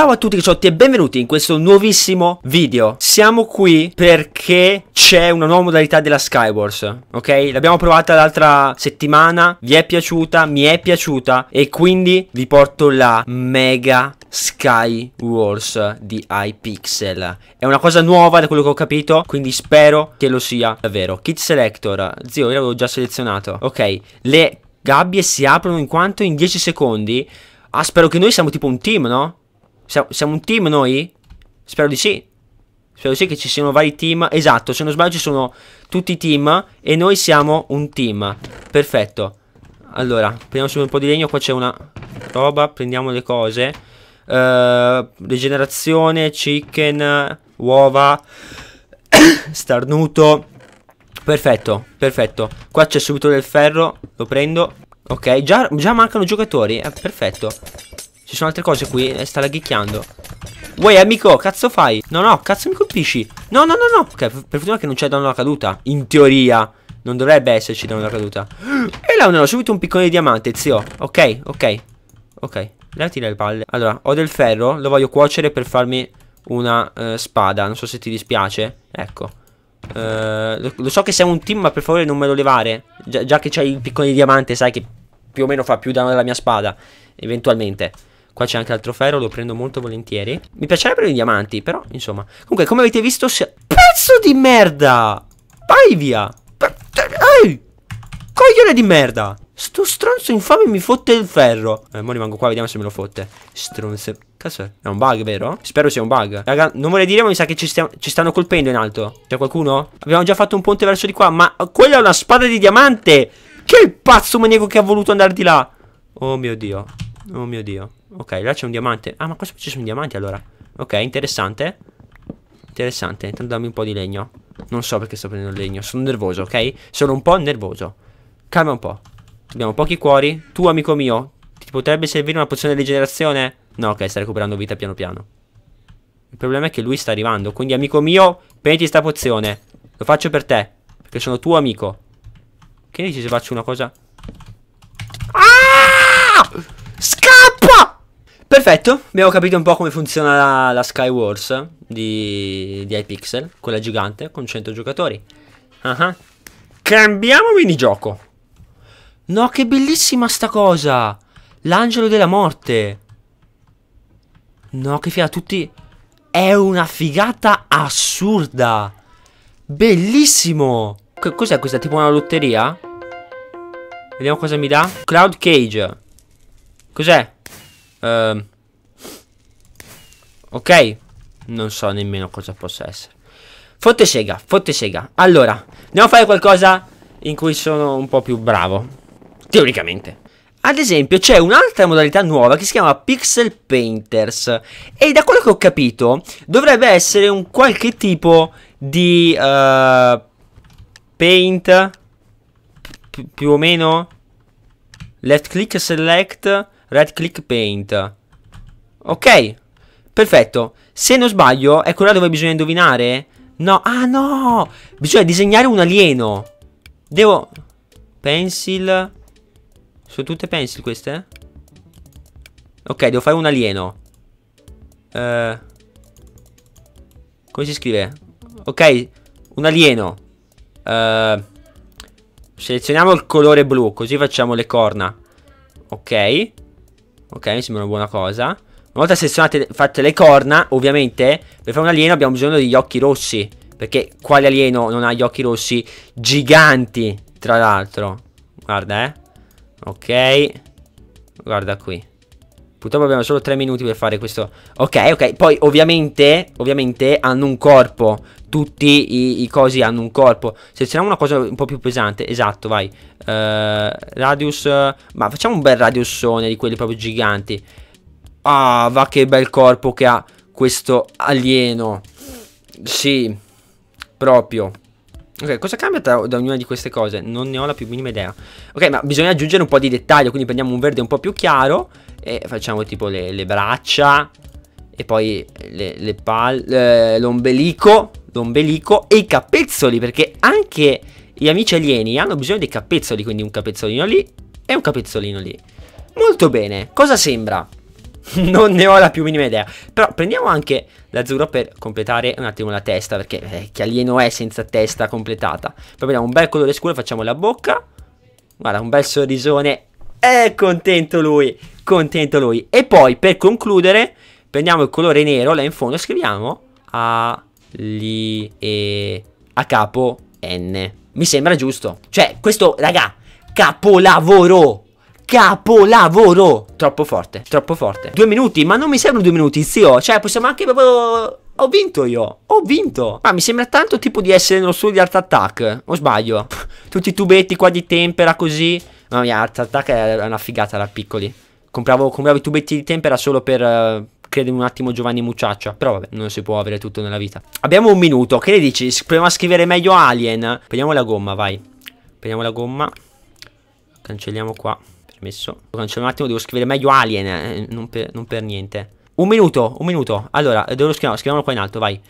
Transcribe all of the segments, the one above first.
Ciao a tutti ricciotti e benvenuti in questo nuovissimo video Siamo qui perché c'è una nuova modalità della Skywars Ok? L'abbiamo provata l'altra settimana Vi è piaciuta, mi è piaciuta E quindi vi porto la mega Sky Wars di iPixel. È una cosa nuova da quello che ho capito, quindi spero che lo sia davvero. Kit Selector, zio, io l'avevo già selezionato. Ok, le gabbie si aprono in quanto in 10 secondi. Ah, spero che noi siamo tipo un team, no? Siamo, un team noi? Spero di sì. Spero sì che ci siano vari team. Esatto, se non sbaglio ci sono tutti i team e noi siamo un team. Perfetto. Allora, prendiamo subito un po' di legno. Qua c'è una roba, prendiamo le cose. Uh, rigenerazione, chicken, uova, starnuto. Perfetto, perfetto. Qua c'è subito del ferro, lo prendo. Ok, già, già mancano giocatori. Eh, perfetto. Ci sono altre cose qui e eh, sta laghicchiando. Uè amico, cazzo fai? No, no, cazzo mi colpisci. No, no, no, no. Ok, per fortuna che non c'è danno alla caduta. In teoria. Non dovrebbe esserci danno alla caduta. E là non ho subito un piccone di diamante, zio. Ok, ok. Ok. Levati le palle. Allora, ho del ferro. Lo voglio cuocere per farmi una uh, spada. Non so se ti dispiace. Ecco. Uh, lo, lo, so che siamo un team, ma per favore non me lo levare. Gi già che c'hai il piccone di diamante, sai che più o meno fa più danno della mia spada. Eventualmente. Qua c'è anche altro ferro, lo prendo molto volentieri. Mi piacerebbero i diamanti, però, insomma. Comunque, come avete visto, se... Pezzo di merda! Vai via! Ehi! Coglione di merda! Sto stronzo infame mi fotte il ferro. Eh, mo rimango qua, vediamo se me lo fotte. Stronzo. Cazzo è? un bug, vero? Spero sia un bug. Raga, non vorrei dire, ma mi sa che ci, stiamo, ci stanno colpendo in alto. C'è qualcuno? Abbiamo già fatto un ponte verso di qua, ma quella è una spada di diamante! Che il pazzo maniaco che ha voluto andare di là! Oh mio Dio. Oh mio dio. Ok, là c'è un diamante. Ah, ma qua ci sono diamanti allora. Ok, interessante. Interessante. Intanto dammi un po' di legno. Non so perché sto prendendo legno. Sono nervoso, ok? Sono un po' nervoso. Calma un po'. Abbiamo pochi cuori. Tu, amico mio, ti potrebbe servire una pozione di rigenerazione? No, ok, sta recuperando vita piano piano. Il problema è che lui sta arrivando. Quindi, amico mio, prendi sta pozione. Lo faccio per te. Perché sono tuo amico. Che dici se faccio una cosa? Ah! Perfetto, abbiamo capito un po' come funziona la, la Sky di, di iPixel, quella gigante con 100 giocatori. Uh -huh. Cambiamo minigioco. No, che bellissima sta cosa! L'angelo della morte. No, che figata, tutti... È una figata assurda. Bellissimo. Che cos'è questa? Tipo una lotteria? Vediamo cosa mi dà. Cloud Cage. Cos'è? Uh, ok. Non so nemmeno cosa possa essere. Fotte sega, fotte sega. Allora, andiamo a fare qualcosa in cui sono un po' più bravo. Teoricamente. Ad esempio c'è un'altra modalità nuova che si chiama Pixel Painters e da quello che ho capito dovrebbe essere un qualche tipo di uh, paint più o meno left click select Right click paint. Ok, perfetto. Se non sbaglio, è quella dove bisogna indovinare? No, ah no! Bisogna disegnare un alieno. Devo... Pencil... Sono tutte pencil queste? Ok, devo fare un alieno. Uh, come si scrive? Ok, un alieno. Uh, selezioniamo il colore blu, così facciamo le corna. Ok. Ok, mi sembra una buona cosa. Una volta selezionate, fatte le corna, ovviamente, per fare un alieno abbiamo bisogno degli occhi rossi. Perché quale alieno non ha gli occhi rossi giganti, tra l'altro? Guarda, eh. Ok. Guarda qui. Purtroppo abbiamo solo tre minuti per fare questo Ok, ok, poi ovviamente, ovviamente hanno un corpo Tutti i, i cosi hanno un corpo Selezioniamo una cosa un po' più pesante Esatto, vai uh, Radius Ma facciamo un bel radiusone di quelli proprio giganti Ah, va che bel corpo che ha questo alieno Sì, proprio Ok, cosa cambia tra, da ognuna di queste cose? Non ne ho la più minima idea. Ok, ma bisogna aggiungere un po' di dettaglio, quindi prendiamo un verde un po' più chiaro e facciamo tipo le, le braccia e poi le, le palle, eh, l'ombelico, l'ombelico e i capezzoli, perché anche gli amici alieni hanno bisogno dei capezzoli, quindi un capezzolino lì e un capezzolino lì. Molto bene, cosa sembra? non ne ho la più minima idea. Però prendiamo anche l'azzurro per completare un attimo la testa, perché eh, che alieno è senza testa completata. Poi prendiamo un bel colore scuro, facciamo la bocca. Guarda, un bel sorrisone. È contento lui, contento lui. E poi, per concludere, prendiamo il colore nero, là in fondo, scriviamo a, li, e, a capo N. Mi sembra giusto. Cioè, questo, raga, capolavoro! capolavoro. Troppo forte, troppo forte. Due minuti, ma non mi servono due minuti, zio. Cioè, possiamo anche proprio... Ho vinto io, ho vinto. Ma mi sembra tanto tipo di essere nello studio di Art Attack, o sbaglio? Tutti i tubetti qua di tempera così. Mamma mia, Art Attack è una figata da piccoli. Compravo, compravo i tubetti di tempera solo per... Uh, eh, Credimi un attimo Giovanni Mucciaccia Però vabbè non si può avere tutto nella vita Abbiamo un minuto Che ne dici? Proviamo a scrivere meglio Alien Prendiamo la gomma vai Prendiamo la gomma Cancelliamo qua Permesso. Cancello un attimo, devo scrivere meglio Alien, eh, non, per, non, per, niente. Un minuto, un minuto. Allora, devo scrivere, scriviamolo qua in alto, vai.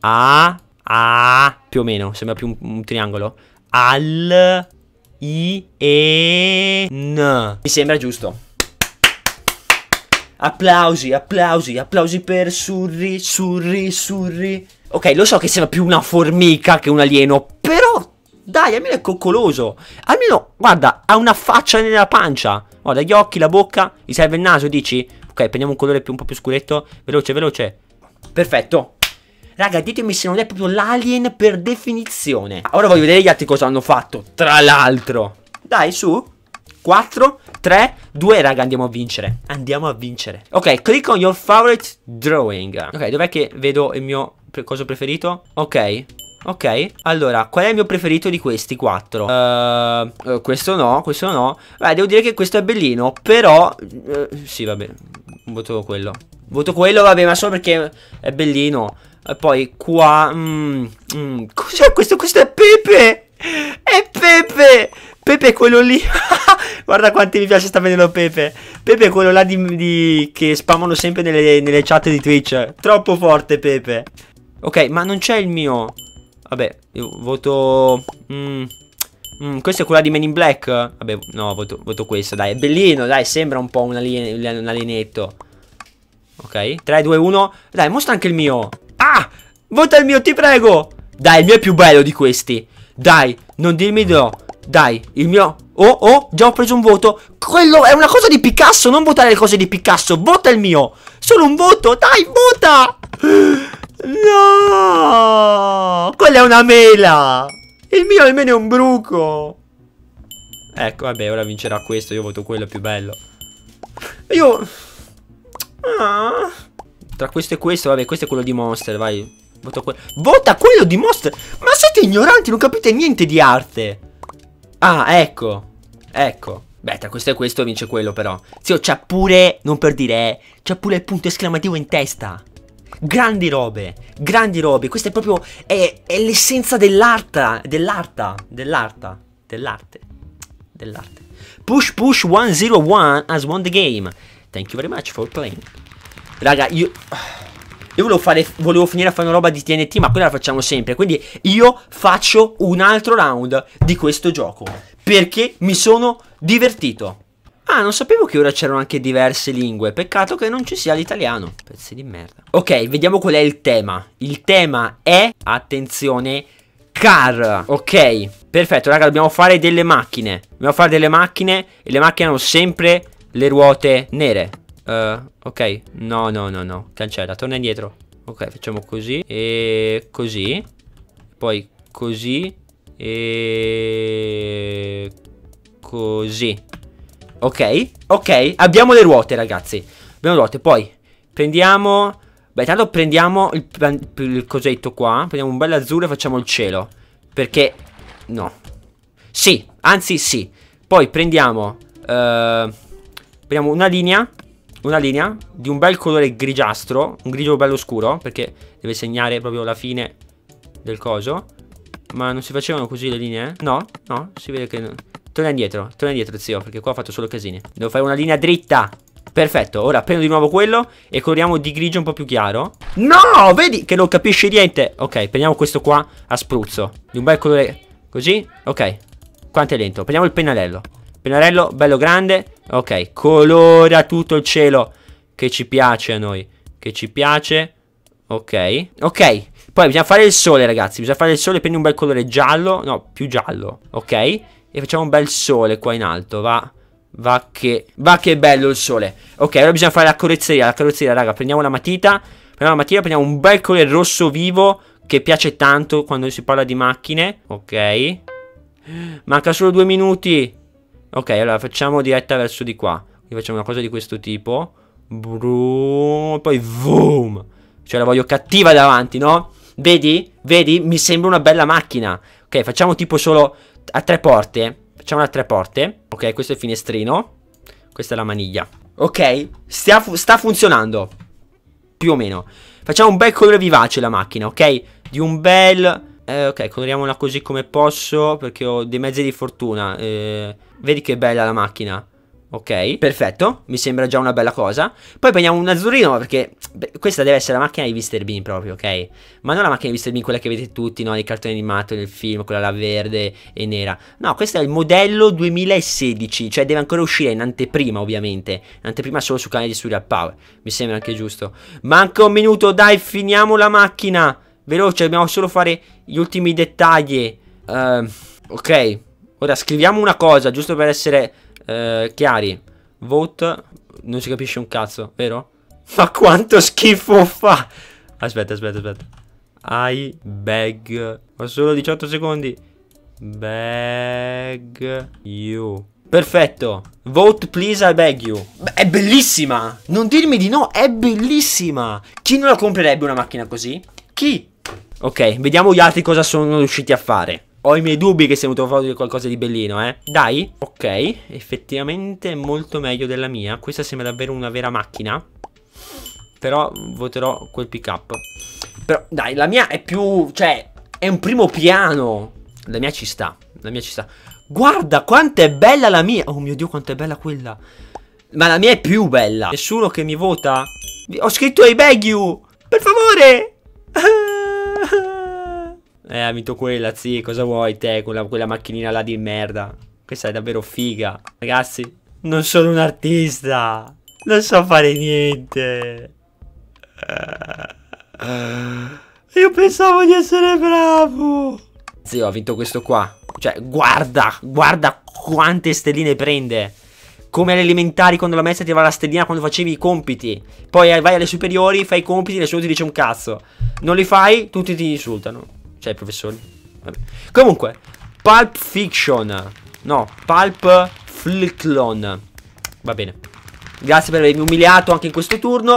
A, A, più o meno, sembra più un, un triangolo. Al, I, E, N. Mi sembra giusto. Applausi, applausi, applausi per Surri, Surri, Surri. Ok, lo so che sembra più una formica che un alieno, però dai, almeno è coccoloso. Almeno, guarda, ha una faccia nella pancia. Guarda, gli occhi, la bocca. Gli serve il naso, dici? Ok, prendiamo un colore più, un po' più scuretto. Veloce, veloce. Perfetto. Raga, ditemi se non è proprio l'alien per definizione. Ah, ora voglio vedere gli altri cosa hanno fatto. Tra l'altro. Dai, su. 4, 3, 2, raga, andiamo a vincere. Andiamo a vincere. Ok, click on your favorite drawing. Ok, dov'è che vedo il mio pre coso preferito? Ok, Ok Allora Qual è il mio preferito di questi quattro? Uh, questo no Questo no Beh devo dire che questo è bellino Però uh, Sì vabbè Voto quello Voto quello vabbè Ma solo perché È bellino e Poi qua mm, mm, Cos'è questo? Questo è Pepe È Pepe Pepe è quello lì Guarda quanti mi piace sta vedendo Pepe Pepe è quello là di, di, che spammano sempre nelle, nelle chat di Twitch Troppo forte Pepe Ok ma non c'è il mio Vabbè, io voto... Mm, mm, questa è quella di Men in Black? Vabbè, no, voto, voto questa, dai. È bellino, dai, sembra un po' un, alien, un alienetto. Ok, 3, 2, 1. Dai, mostra anche il mio. Ah! Vota il mio, ti prego! Dai, il mio è più bello di questi. Dai, non dirmi no. Dai, il mio... Oh, oh, già ho preso un voto. Quello è una cosa di Picasso, non votare le cose di Picasso. Vota il mio. Solo un voto, dai, vota! No! Quella è una mela! Il mio almeno è un bruco! Ecco, vabbè, ora vincerà questo. Io voto quello più bello. Io... Ah. Tra questo e questo, vabbè, questo è quello di Monster, vai. Voto quello. Vota quello di Monster! Ma siete ignoranti, non capite niente di arte! Ah, ecco. Ecco. Beh, tra questo e questo vince quello, però. Zio, c'ha pure, non per dire, eh, c'ha pure il punto esclamativo in testa. Grandi robe, grandi robe. Questa è proprio. È, è l'essenza dell'arta. Dell'arta. Dell'arta. Dell'arte. Dell'arte. Push push 101 has won the game. Thank you very much for playing. Raga, io. Io volevo, fare, volevo, finire a fare una roba di TNT, ma quella la facciamo sempre. Quindi io faccio un altro round di questo gioco. Perché mi sono divertito. Ah, non sapevo che ora c'erano anche diverse lingue. Peccato che non ci sia l'italiano. Pezzi di merda. Ok, vediamo qual è il tema. Il tema è, attenzione, car. Ok, perfetto, raga, dobbiamo fare delle macchine. Dobbiamo fare delle macchine e le macchine hanno sempre le ruote nere. Uh, ok, no, no, no, no. Cancella, torna indietro. Ok, facciamo così e così. Poi così e così. Ok, ok, abbiamo le ruote ragazzi Abbiamo le ruote, poi prendiamo... Beh, intanto prendiamo il, il cosetto qua Prendiamo un bel azzurro e facciamo il cielo Perché... no Sì, anzi sì Poi prendiamo... Eh, prendiamo una linea Una linea di un bel colore grigiastro Un grigio bello scuro Perché deve segnare proprio la fine del coso Ma non si facevano così le linee? No, no, si vede che... Torna indietro, torna indietro zio, perché qua ho fatto solo casini. Devo fare una linea dritta. Perfetto, ora prendo di nuovo quello e coloriamo di grigio un po' più chiaro. No, vedi che non capisci niente. Ok, prendiamo questo qua a spruzzo. Di un bel colore così. Ok, quanto è lento. Prendiamo il pennarello. Pennarello bello grande. Ok, colora tutto il cielo. Che ci piace a noi. Che ci piace. Ok, ok. Poi bisogna fare il sole ragazzi, bisogna fare il sole, prendi un bel colore giallo, no, più giallo, ok? E facciamo un bel sole qua in alto, va... Va che... Va che bello il sole. Ok, ora bisogna fare la carrozzeria. La carrozzeria, raga, prendiamo la matita. Prendiamo la matita, prendiamo un bel colore rosso vivo che piace tanto quando si parla di macchine. Ok. Manca solo due minuti. Ok, allora facciamo diretta verso di qua. Quindi facciamo una cosa di questo tipo. Brum, poi boom. Cioè la voglio cattiva davanti, no? Vedi? Vedi? Mi sembra una bella macchina. Ok, facciamo tipo solo a tre porte. Facciamo a tre porte. Ok, questo è il finestrino. Questa è la maniglia. Ok, sta, fu sta funzionando. Più o meno. Facciamo un bel colore vivace la macchina, ok? Di un bel... Eh, ok, coloriamola così come posso perché ho dei mezzi di fortuna. Eh, vedi che bella la macchina. Ok, perfetto, mi sembra già una bella cosa. Poi prendiamo un azzurrino perché beh, questa deve essere la macchina di Mr. Bean proprio, ok? Ma non la macchina di Mr. Bean, quella che vedete tutti, no? Nel cartoni animati, nel film, quella la verde e nera. No, questo è il modello 2016, cioè deve ancora uscire in anteprima ovviamente. In anteprima solo su canale di Surreal Power, mi sembra anche giusto. Manca un minuto, dai, finiamo la macchina. Veloce, dobbiamo solo fare gli ultimi dettagli. Uh, ok, ora scriviamo una cosa, giusto per essere eh, chiari, vote, non si capisce un cazzo, vero? Ma quanto schifo fa! Aspetta, aspetta, aspetta. I beg. Ho solo 18 secondi. Beg you. Perfetto. Vote please I beg you. è bellissima. Non dirmi di no, è bellissima. Chi non la comprerebbe una macchina così? Chi? Ok, vediamo gli altri cosa sono riusciti a fare. Ho i miei dubbi che siamo trovati qualcosa di bellino, eh. Dai. Ok, effettivamente è molto meglio della mia. Questa sembra davvero una vera macchina. Però voterò quel pick up. Però, dai, la mia è più... Cioè, è un primo piano. La mia ci sta. La mia ci sta. Guarda quanto è bella la mia. Oh mio Dio, quanto è bella quella. Ma la mia è più bella. Nessuno che mi vota. Ho scritto I beg you. Per favore. Ah. Eh, ha vinto quella, sì, cosa vuoi te, quella, quella macchinina là di merda. Questa è davvero figa. Ragazzi, non sono un artista. Non so fare niente. Eh, io pensavo di essere bravo. Zio, ha vinto questo qua. Cioè, guarda, guarda quante stelline prende. Come alle elementari quando la messa ti va la stellina quando facevi i compiti. Poi vai alle superiori, fai i compiti, nessuno ti dice un cazzo. Non li fai, tutti ti insultano. Cioè, i professori. Vabbè. Comunque, Pulp Fiction. No, Pulp Flicklon. Va bene. Grazie per avermi umiliato anche in questo turno.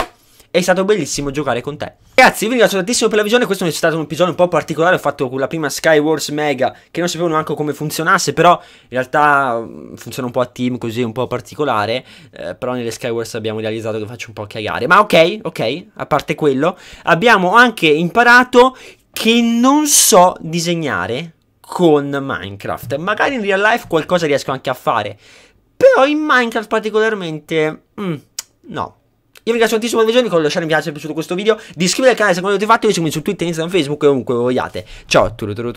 È stato bellissimo giocare con te. Ragazzi, vi ringrazio tantissimo per la visione. Questo è stato un episodio un po' particolare. Ho fatto con la prima Skywars Mega, che non sapevo neanche come funzionasse. Però in realtà mm, funziona un po' a team, così un po' particolare. Eh, però nelle Skywars abbiamo realizzato che faccio un po' cagare. Ma ok, ok, a parte quello, abbiamo anche imparato che non so disegnare con Minecraft. Magari in real life qualcosa riesco anche a fare, però in Minecraft particolarmente mm, no. Io vi ringrazio tantissimo per la visione, con lasciare un piace se vi è piaciuto questo video, di iscrivervi al canale se non l'avete fatto, io seguimi su Twitter, Instagram, Facebook e ovunque vogliate. Ciao a tutti.